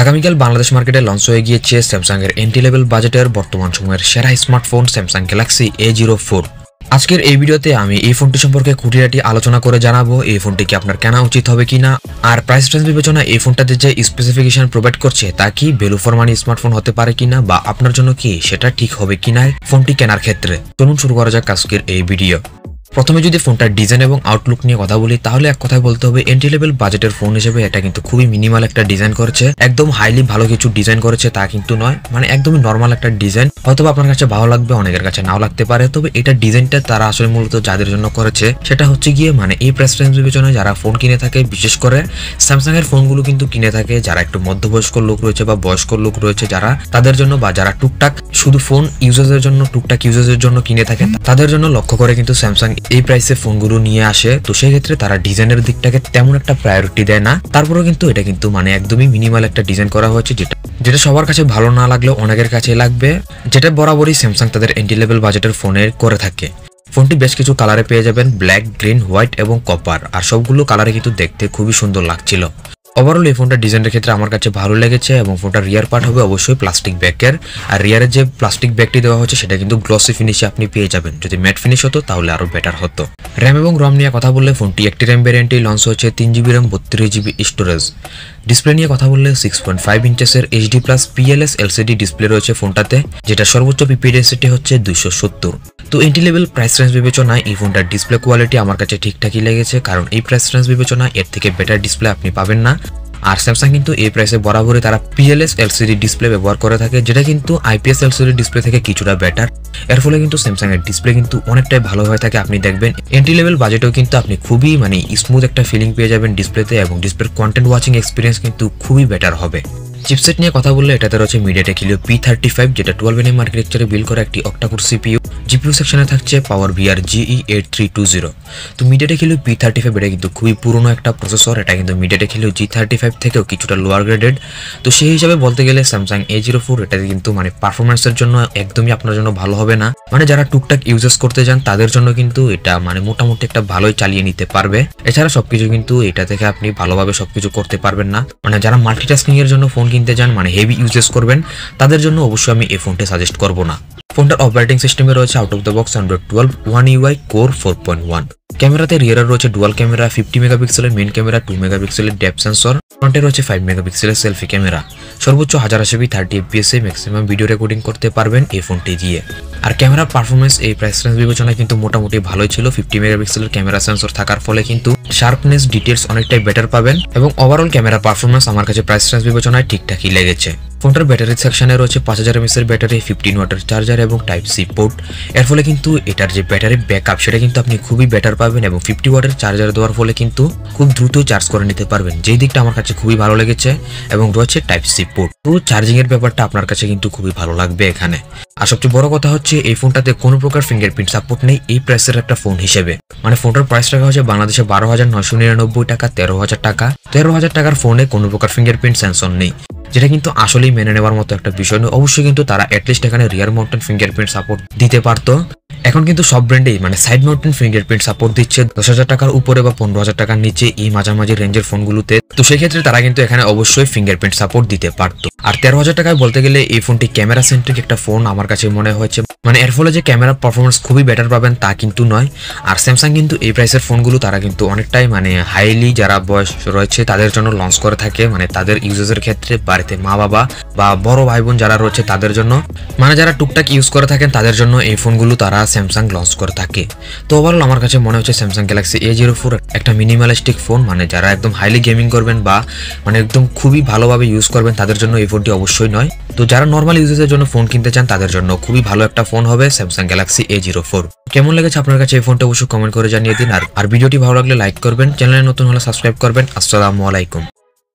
আগামীকাল বাংলাদেশ মার্কেটে লঞ্চ হয়ে গিয়েছে স্যামসাংয়ের এন্ট্রি লেভেল বাজেটের বর্তমান সময়ের সেরা smartphone Samsung Galaxy A zero four আজকের এই ভিডিওতে আমি এই ফোনটি সম্পর্কে খুঁটিয়াটি আলোচনা করে জানাবো এই ফোনটি কি আপনার কেনা উচিত হবে কিনা আর প্রাইস ট্রেন্স বিবেচনা এই ফোনটাতে যে স্পেসিফিকেশন প্রোভাইড করছে তা কি ভ্যালু ফর মানি স্মার্টফোন হতে পারে কিনা বা আপনার জন্য কি সেটা ঠিক হবে কিনা ফোনটি কেনার ক্ষেত্রে চলুন শুরু করা যাক আজকের এই ভিডিও প্রথমে যদি ফোনটার ডিজাইন এবং আউটলুক নিয়ে কথা বলি তাহলে এক কথায় বলতে হবে এন্ট্রি লেভেল বাজেটের ফোন হিসেবে এটা কিন্তু খুবই মিনিমাল একটা ডিজাইন করেছে একদম হাইলি ভালো কিছু ডিজাইন করেছে তা কিন্তু নয় মানে একদমই নর্মাল একটা ডিজাইন হয়তো আপনার কাছে ভালো লাগবে অনেকের কাছে নাও লাগতে পারে তবে এটা ডিজাইনটা তারা আসলে মূলত যাদের জন্য করেছে সেটা হচ্ছে গিয়ে মানে এই প্রাইস রেঞ্জ বিবেচনায় যারা ফোন কিনে থাকে বিশেষ করে স্যামসাং এর ফোনগুলো কিন্তু কিনে থাকে যারা একটু মধ্যবয়স্ক লোক রয়েছে বা বয়স্ক লোক রয়েছে যারা তাদের জন্য বা যারা টুকটাক শুধু ফোন ইউজার্সের জন্য টুকটাক ইউজার্সের জন্য কিনে থাকে তাদের জন্য লক্ষ্য করে কিন্তু স্যামসাং এই প্রাইসে ফোনগুলো নিয়ে আসে তো সেই ক্ষেত্রে তারা ডিজাইনের দিকটাকে তেমন একটা প্রায়োরিটি দেয় না তারপরেও কিন্তু এটা কিন্তু মানে একদমই মিনিমাল একটা ডিজাইন করা হয়েছে যেটা যেটা সবার কাছে ভালো না লাগলেও অনেকের কাছে লাগবে যেটা বরাবরই স্যামসাং তাদের এন্ট্রি লেভেল বাজেটের ফোনে করে থাকে ফোনটি বেশ কিছু কালারে পেয়ে যাবেন ব্ল্যাক গ্রিন হোয়াইট এবং কপার আর সবগুলো কালারে কিন্তু দেখতে খুবই সুন্দর লাগছিল ওভারঅল এই ফোনটা ডিজাইনের ক্ষেত্রে আমার কাছে ভালো লেগেছে এবং ফোনটা রিয়ার পার্ট হবে অবশ্যই প্লাস্টিক ব্যাগের আর রিয়ারের যে প্লাস্টিক ব্যাগটি দেওয়া হচ্ছে সেটা কিন্তু গ্লসি ফিনিশে আপনি পেয়ে যাবেন যদি ম্যাট ফিনিশ হতো তাহলে আরও বেটার হতো র্যাম এবং রম নিয়ে কথা বললে ফোনটি একটি র্যাম ভ্যারিয়েন্টে লঞ্চ হচ্ছে তিন জিবি র্যাম বত্রিশ জিবি স্টোরেজ ডিসপ্লে নিয়ে কথা বললে সিক্স পয়েন্ট ফাইভ ইঞ্চেসের HD plus PLS LCD display রয়েছে ফোনটাতে যেটা সর্বোচ্চ পিপিডিএসিটি হচ্ছে দুইশো সত্তর তো এন্ট্রি লেভেল প্রাইস রেঞ্জ বিবেচনায় এই ফোনটার ডিসপ্লে কোয়ালিটি আমার কাছে ঠিকঠাকই লেগেছে কারণ এই প্রাইস রেঞ্জ বিবেচনায় এর থেকে বেটার ডিসপ্লে আপনি পাবেন না আর স্যামসাং কিন্তু এই প্রাইসে বরাবরই তারা পিএলএস এলসিডি ডিসপ্লে ব্যবহার করে থাকে যেটা কিন্তু আইপিএস এলসিডি ডিসপ্লে থেকে কিছুটা বেটার এর ফলে কিন্তু স্যামসাং এর ডিসপ্লে কিন্তু অনেকটাই ভালো হয়ে থাকে আপনি দেখবেন এন্ট্রি লেভেল বাজেটেও কিন্তু আপনি খুবই মানে স্মুথ একটা ফিলিং পেয়ে যাবেন ডিসপ্লেতে এবং ডিসপ্লের কন্টেন্ট ওয়াচিং এক্সপিরিয়েন্স কিন্তু খুবই বেটার হবে চিপসেট নিয়ে কথা বললে এটাতে রয়েছে MediaTek Helio P thirty five যেটা টুয়েলভ এনএম আর্কিটেকচারে বিল করা একটি অক্টাকুর সিপিউ জিপিউ সেকশনে থাকছে power VR GE eight three two zero তো মিডিয়াটে খেলেও পি থার্টি ফাইভ এটা কিন্তু খুবই পুরনো একটা প্রসেসর এটা কিন্তু মিডিয়াটে খেলেও জি থার্টি ফাইভ থেকেও কিছুটা লোয়ার গ্রেডেড তো সেই হিসাবে বলতে গেলে স্যামসাং এ জিরো ফোর এটা কিন্তু মানে পারফরমেন্সের জন্য একদমই আপনার জন্য ভালো হবে না মানে যারা টুকটাক ইউজেস করতে চান তাদের জন্য কিন্তু এটা মানে মোটামুটি একটা ভালোই চালিয়ে নিতে পারবে এছাড়া সবকিছু কিন্তু এটা থেকে আপনি ভালোভাবে সবকিছু করতে পারবেন না মানে যারা মাল্টিটাস্কিং এর জন্য ফোন কিনতে চান মানে হেভি ইউজেস করবেন তাদের জন্য অবশ্যই আমি এই ফোনটা সাজেস্ট করবো না Founder operating system is out of the box Android 12 One UI Core 4.1. ক্যামেরাতে রিয়ার রয়েছে ডুয়াল ক্যামেরা ফিফটি মেগাপিক্সেলের মেন ক্যামেরা টু মেগাপিক্সেলের ডেপ সেন্সর ফ্রন্টে রয়েছে ফাইভ মেগাপিক্সেলের সেলফি ক্যামেরা সর্বোচ্চ হাজার আশি থার্টি এফপিএসে ম্যাক্সিমাম ভিডিও রেকর্ডিং করতে পারবেন এই ফোনটি দিয়ে আর ক্যামেরার পারফরমেন্স এই প্রাইস রেঞ্জ বিবেচনায় কিন্তু মোটামুটি ভালোই ছিল ফিফটি মেগাপিক্সেলের ক্যামেরা সেন্সর থাকার ফলে কিন্তু শার্পনেস ডিটেলস অনেকটাই বেটার পাবেন এবং ওভারঅল ক্যামেরা পারফরমেন্স আমার কাছে প্রাইস রেঞ্জ বিবেচনায় ঠিকঠাকই লেগেছে ফোনটার ব্যাটারি সেকশনে রয়েছে পাঁচ হাজার এমএসের ব্যাটারি ফিফটিন ওয়াটার চার্জার এবং টাইপ সি পোর্ট এর ফলে কিন্তু এটার যে ব্যাটারি ব্যাকআপ সেটা কিন্তু আপনি খুবই বেটার পাবেন এবং ফিফটি ওয়াটের চার্জার দেওয়ার ফলে কিন্তু খুব দ্রুত চার্জ করে নিতে পারবেন যেই দিকটা আমার কাছে খুবই ভালো লেগেছে এবং রয়েছে টাইপ সি পোর্ট পুরো এর ব্যাপারটা আপনার কাছে কিন্তু খুবই ভালো লাগবে এখানে আর সবচেয়ে বড় কথা হচ্ছে এই ফোনটাতে কোনো প্রকার ফিঙ্গারপ্রিন্ট সাপোর্ট নেই এই প্রাইসের একটা ফোন হিসেবে মানে ফোনটার প্রাইস রাখা হচ্ছে বাংলাদেশে বারো হাজার নয়শো নিরানব্বই টাকা তেরো হাজার টাকা তেরো হাজার টাকার ফোনে কোনো প্রকার ফিঙ্গারপ্রিন্ট সেন্সর নেই যেটা কিন্তু আসলেই মেনে নেওয়ার মতো একটা বিষয় নয় অবশ্যই কিন্তু তারা অ্যাটলিস্ট এখানে রিয়ার মাউন্টেন ফিঙ্গারপ্রিন্ট সাপোর্ট দিতে পারতো এখন কিন্তু সব ব্র্যান্ডেই মানে সাইড মাউন্টেন ফিঙ্গারপ্রিন্ট সাপোর্ট দিচ্ছে দশ হাজার টাকার উপরে বা পনেরো হাজার টাকার নিচে এই মাঝামাঝি রেঞ্জের ফোনগুলোতে তো সেক্ষেত্রে তারা কিন্তু এখানে অবশ্যই ফিঙ্গারপ্রিন্ট সাপোর্ট দিতে পারত আর তেরো হাজার টাকায় বলতে গেলে এই ফোনটি ক্যামেরা সেন্ট্রিক একটা ফোন আমার কাছে মনে হয়েছে মানে এর ফলে যে ক্যামেরা পারফরমেন্স খুবই বেটার পাবেন তা কিন্তু নয় আর স্যামসাং কিন্তু এই প্রাইসের ফোনগুলো তারা কিন্তু অনেকটাই মানে হাইলি যারা বয়স রয়েছে তাদের জন্য লঞ্চ করে থাকে মানে তাদের ইউজেসের ক্ষেত্রে বাড়িতে মা বাবা বা বড় ভাই বোন যারা রয়েছে তাদের জন্য মানে যারা টুকটাক ইউজ করে থাকেন তাদের জন্য এই ফোনগুলো তারা স্যামসাং লঞ্চ করে থাকে তো ওভারঅল আমার কাছে মনে হচ্ছে Samsung Galaxy A zero four একটা মিনিমালিস্টিক ফোন মানে যারা একদম হাইলি গেমিং করবেন বা মানে একদম খুবই ভালোভাবে ইউজ করবেন তাদের জন্য এই ফোনটি অবশ্যই নয় তো যারা নর্মাল ইউজের জন্য ফোন কিনতে চান তাদের জন্য খুবই ভালো একটা ফোন হবে Samsung Galaxy A zero four কেমন লেগেছে আপনার কাছে এই ফোনটা অবশ্যই কমেন্ট করে জানিয়ে দিন আর ভিডিওটি ভালো লাগলে লাইক করবেন চ্যানেলে নতুন হলে সাবস্ক্রাইব করবেন আসসালামু আলাইকুম